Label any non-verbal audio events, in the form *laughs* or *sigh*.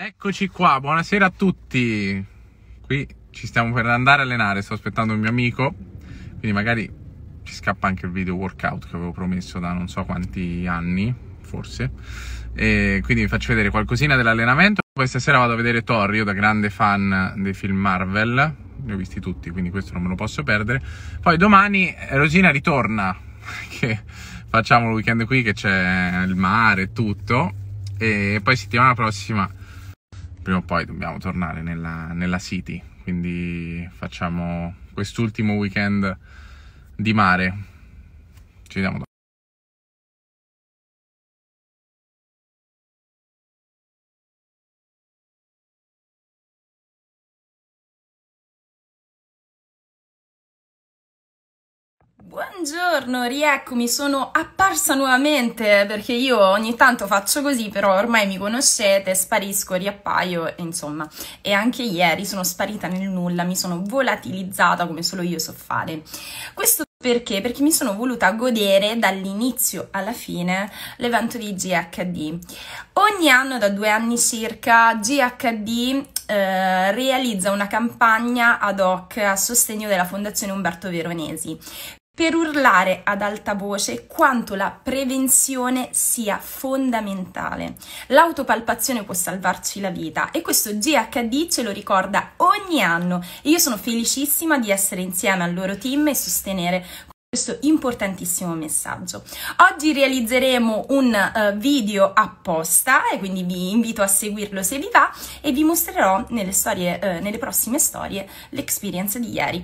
Eccoci qua, buonasera a tutti. Qui ci stiamo per andare a allenare, sto aspettando un mio amico, quindi magari ci scappa anche il video workout che avevo promesso da non so quanti anni, forse. E quindi vi faccio vedere qualcosina dell'allenamento. Poi stasera vado a vedere Thor, io da grande fan dei film Marvel, li ho visti tutti, quindi questo non me lo posso perdere. Poi domani Rosina ritorna, *laughs* che facciamo il weekend qui che c'è il mare e tutto. E poi settimana prossima prima o poi dobbiamo tornare nella, nella City, quindi facciamo quest'ultimo weekend di mare. Ci vediamo dopo. Buongiorno rieccomi, sono apparsa nuovamente perché io ogni tanto faccio così, però ormai mi conoscete, sparisco, riappaio, insomma. E anche ieri sono sparita nel nulla, mi sono volatilizzata come solo io so fare. Questo perché? Perché mi sono voluta godere dall'inizio alla fine l'evento di GHD. Ogni anno, da due anni circa, GHD eh, realizza una campagna ad hoc a sostegno della Fondazione Umberto Veronesi per urlare ad alta voce quanto la prevenzione sia fondamentale. L'autopalpazione può salvarci la vita e questo GHD ce lo ricorda ogni anno e io sono felicissima di essere insieme al loro team e sostenere questo importantissimo messaggio. Oggi realizzeremo un uh, video apposta e quindi vi invito a seguirlo se vi va e vi mostrerò nelle, storie, uh, nelle prossime storie l'esperienza di ieri.